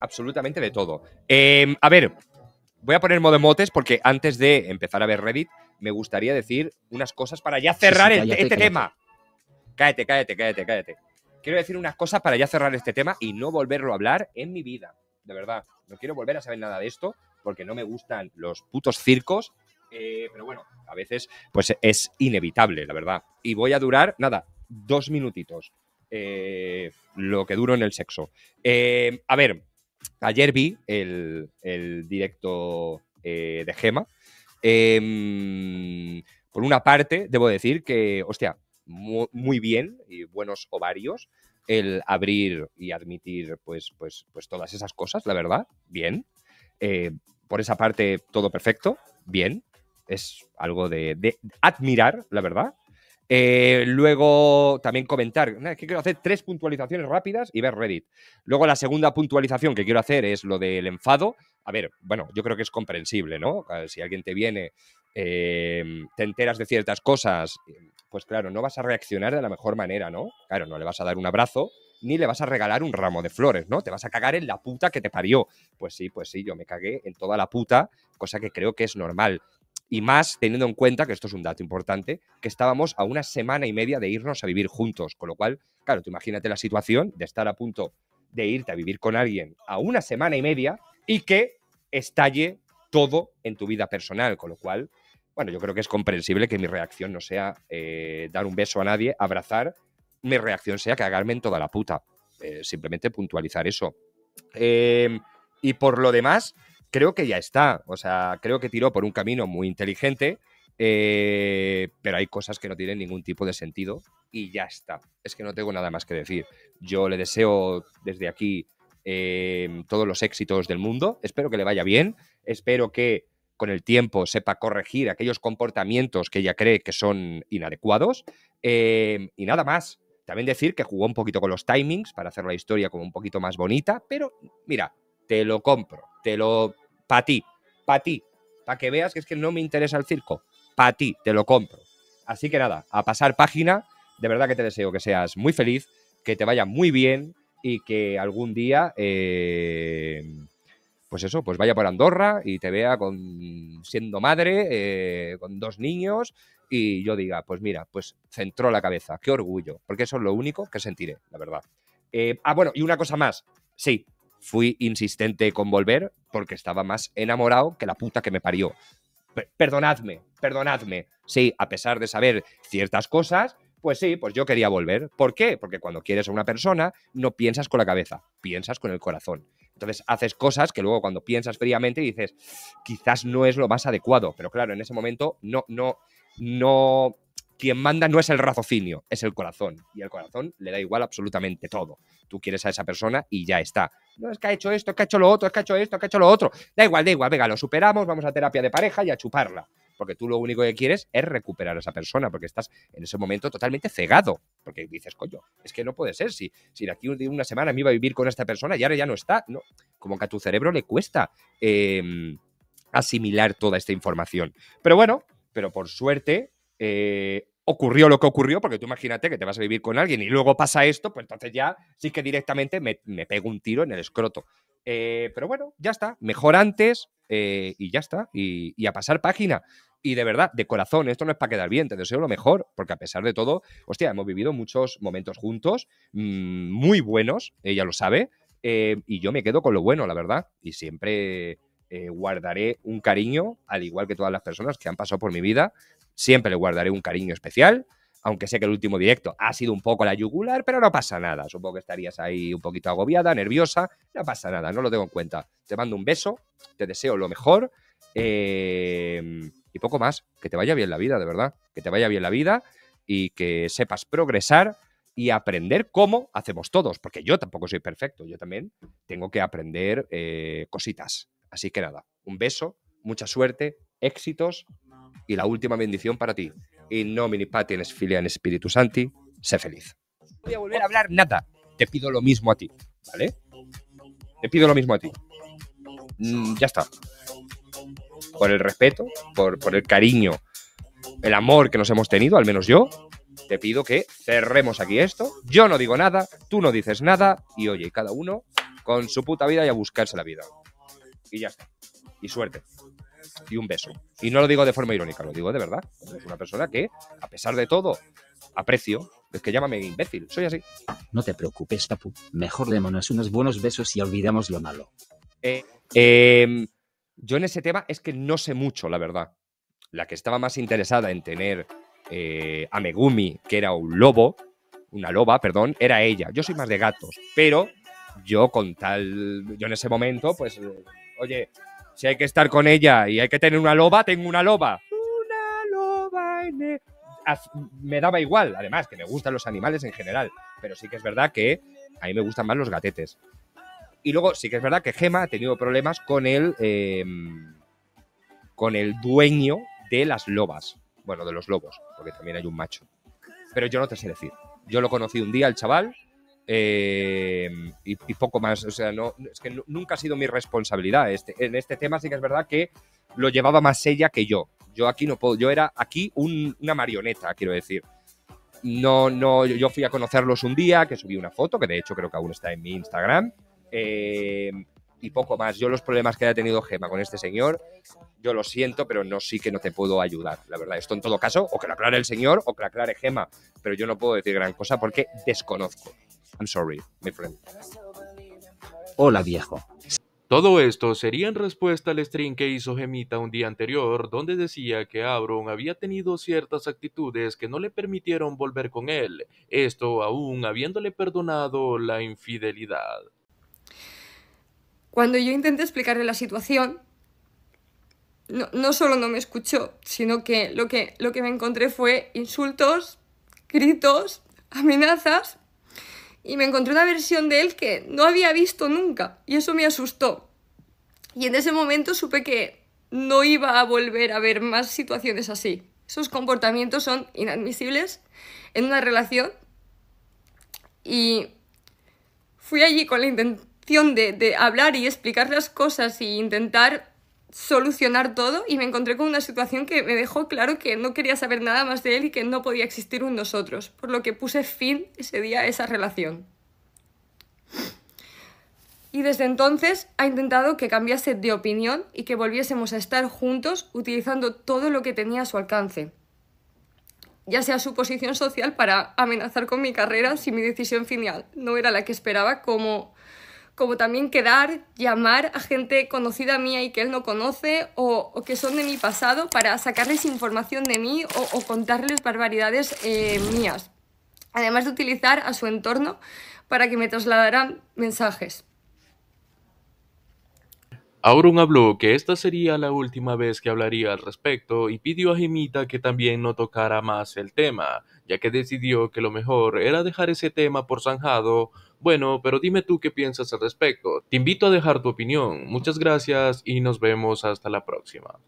absolutamente de todo. Em, a ver, voy a poner modo motes porque antes de empezar a ver Reddit, me gustaría decir unas cosas para ya cerrar este tema. Cállate, cállate, cállate, cállate. Quiero decir unas cosas para ya cerrar este tema y no volverlo a hablar en mi vida. De verdad, no quiero volver a saber nada de esto porque no me gustan los putos circos. Eh, pero bueno, a veces pues es inevitable, la verdad. Y voy a durar, nada, dos minutitos. Eh, lo que duro en el sexo. Eh, a ver, ayer vi el, directo eh, de Gema. Em, por una parte, debo decir que, hostia, muy, bien y buenos ovarios el abrir y admitir pues, pues, pues todas esas cosas, la verdad, bien. Eh, por esa parte, todo perfecto, bien. Es algo de admirar, la verdad. Eh, luego también comentar, que quiero hacer tres puntualizaciones rápidas y ver Reddit. Luego la segunda puntualización que quiero hacer es lo del enfado. A ver, bueno, yo creo que es comprensible, ¿no? Ah, si alguien te viene, eh, te enteras de ciertas cosas, pues claro, no vas a reaccionar de la mejor manera, ¿no? Claro, no le vas a dar un abrazo, ni le vas a regalar un ramo de flores, ¿no? Te vas a cagar en la puta que te parió. Pues sí, pues sí, yo me cagué en toda la puta, cosa que creo que es normal. Y más teniendo en cuenta, que esto es un dato importante, que estábamos a una semana y media de irnos a vivir juntos. Con lo cual, claro, tú imagínate la situación de estar a punto de irte a vivir con alguien a una semana y media y que estalle todo en tu vida personal. Con lo cual, bueno, yo creo que es comprensible que mi reacción no sea eh, dar un beso a nadie, abrazar, mi reacción sea cagarme en toda la puta. Eh, simplemente puntualizar eso. Em, y por lo demás, creo que ya está. O sea, creo que tiró por un camino muy inteligente, eh, pero hay cosas que no tienen ningún tipo de sentido y ya está. Es que no tengo nada más que decir. Yo le deseo desde aquí eh, todos los éxitos del mundo. Espero que le vaya bien. Espero que con el tiempo sepa corregir aquellos comportamientos que ella cree que son inadecuados. Eh, y nada más. También decir que jugó un poquito con los timings para hacer la historia como un poquito más bonita, pero mira, te lo compro lo. Para ti, para ti, para que veas que es que no me interesa el circo. Para ti, te lo compro. Así que nada, a pasar página. De verdad que te deseo que seas muy feliz, que te vaya muy bien y que algún día, eh, pues eso, pues vaya por Andorra y te vea con, siendo madre, eh, con dos niños y yo diga, pues mira, pues centró la cabeza, qué orgullo, porque eso es lo único que sentiré, la verdad. Eh, ah, bueno, y una cosa más, sí, fui insistente con volver porque estaba más enamorado que la puta que me parió. perdonadme, perdonadme. Sí, a pesar de saber ciertas cosas, pues sí, pues yo quería volver. ¿Por qué? Porque cuando quieres a una persona no piensas con la cabeza, piensas con el corazón. Entonces haces cosas que luego cuando piensas fríamente dices, quizás no es lo más adecuado, pero claro, en ese momento no, no, no quien manda no es el raciocinio, es el corazón. Y el corazón le da igual absolutamente todo. Tú quieres a esa persona y ya está. No es que ha hecho esto, es que ha hecho lo otro, es que ha hecho esto, que ha hecho lo otro. Da igual, da igual, venga, lo superamos, vamos a terapia de pareja y a chuparla. Porque tú lo único que quieres es recuperar a esa persona, porque estás en ese momento totalmente cegado. Porque dices, coño, es que no puede ser. Si, si de aquí una semana me iba a vivir con esta persona y ahora ya no está. No, como que a tu cerebro le cuesta em, asimilar toda esta información. Pero bueno, pero por suerte eh, ocurrió lo que ocurrió, porque tú imagínate que te vas a vivir con alguien y luego pasa esto, pues entonces ya sí que directamente me, me pego un tiro en el escroto. Eh, pero bueno, ya está, mejor antes eh, y ya está, y, a pasar página. Y de verdad, de corazón, esto no es para quedar bien, te deseo lo mejor, porque a pesar de todo, hostia, hemos vivido muchos momentos juntos, mm, muy buenos, ella lo sabe, y yo me quedo con lo bueno, la verdad, y siempre guardaré un cariño, al igual que todas las personas que han pasado por mi vida, Siempre le guardaré un cariño especial, aunque sé que el último directo ha sido un poco la yugular, pero no pasa nada. Supongo que estarías ahí un poquito agobiada, nerviosa, no pasa nada, no lo tengo en cuenta. Te mando un beso, te deseo lo mejor eh, y poco más. Que te vaya bien la vida, de verdad. Que te vaya bien la vida y que sepas progresar y aprender cómo hacemos todos, porque yo tampoco soy perfecto, yo también tengo que aprender eh, cositas. Así que nada, un beso, mucha suerte, éxitos y la última bendición para ti. In nomine patens filian spiritus santi, sé feliz. Voy a volver a hablar nada. Te pido lo mismo a ti, ¿vale? Te pido lo mismo a ti. Mm, ya está. Por el respeto, por, por el cariño, el amor que nos hemos tenido, al menos yo, te pido que cerremos aquí esto. Yo no digo nada, tú no dices nada y oye, cada uno con su puta vida y a buscarse la vida. Y ya está. Y suerte y un beso. Y no lo digo de forma irónica, lo digo de verdad. Es una persona que, a pesar de todo, aprecio. Es que llámame imbécil, soy así. No te preocupes, papu. Mejor démonos unos buenos besos y olvidamos lo malo. Eh, em, yo en ese tema es que no sé mucho, la verdad. La que estaba más interesada en tener eh, a Megumi, que era un lobo, una loba, perdón, era ella. Yo soy más de gatos, pero yo con tal, yo en ese momento, pues, eh, oye, si hay que estar con ella y hay que tener una loba, tengo una loba. Una loba Me daba igual, además, que me gustan los animales en general. Pero sí que es verdad que a mí me gustan más los gatetes. Y luego sí que es verdad que Gema ha tenido problemas con el. Em, con el dueño de las lobas. Bueno, de los lobos, porque también hay un macho. Pero yo no te sé decir. Yo lo conocí un día, el chaval, Em, y, poco más. O sea, no, es que nunca ha sido mi responsabilidad. Este, en este tema sí que es verdad que lo llevaba más ella que yo. Yo aquí no puedo, yo era aquí una marioneta, quiero decir. No, no, yo fui a conocerlos un día, que subí una foto, que de hecho creo que aún está en mi Instagram. Em, y poco más. Yo los problemas que haya tenido Gema con este señor, yo lo siento, pero no sí que no te puedo ayudar, la verdad. Esto en todo caso, o que lo aclare el señor o que lo aclare Gema, pero yo no puedo decir gran cosa porque desconozco sorry, Hola, viejo. Todo esto sería en respuesta al stream que hizo Gemita un día anterior, donde decía que Abron había tenido ciertas actitudes que no le permitieron volver con él, esto aún habiéndole perdonado la infidelidad. Cuando yo intenté explicarle la situación, no, solo no me escuchó, sino que lo, que lo que me encontré fue insultos, gritos, amenazas y me encontré una versión de él que no había visto nunca y eso me asustó. Y en ese momento supe que no iba a volver a ver más situaciones así. Esos comportamientos son inadmisibles en una relación y fui allí con la intención de, hablar y explicar las cosas y e intentar solucionar todo y me encontré con una situación que me dejó claro que no quería saber nada más de él y que no podía existir un nosotros, por lo que puse fin ese día a esa relación. Y desde entonces ha intentado que cambiase de opinión y que volviésemos a estar juntos utilizando todo lo que tenía a su alcance, ya sea su posición social para amenazar con mi carrera si mi decisión final no era la que esperaba, como como también quedar, llamar a gente conocida mía y que él no conoce o, que son de mi pasado para sacarles información de mí o, contarles barbaridades eh, mías. Además de utilizar a su entorno para que me trasladaran mensajes. Auron habló que esta sería la última vez que hablaría al respecto y pidió a Jimita que también no tocara más el tema, ya que decidió que lo mejor era dejar ese tema por zanjado. Bueno, pero dime tú qué piensas al respecto. Te invito a dejar tu opinión. Muchas gracias y nos vemos hasta la próxima.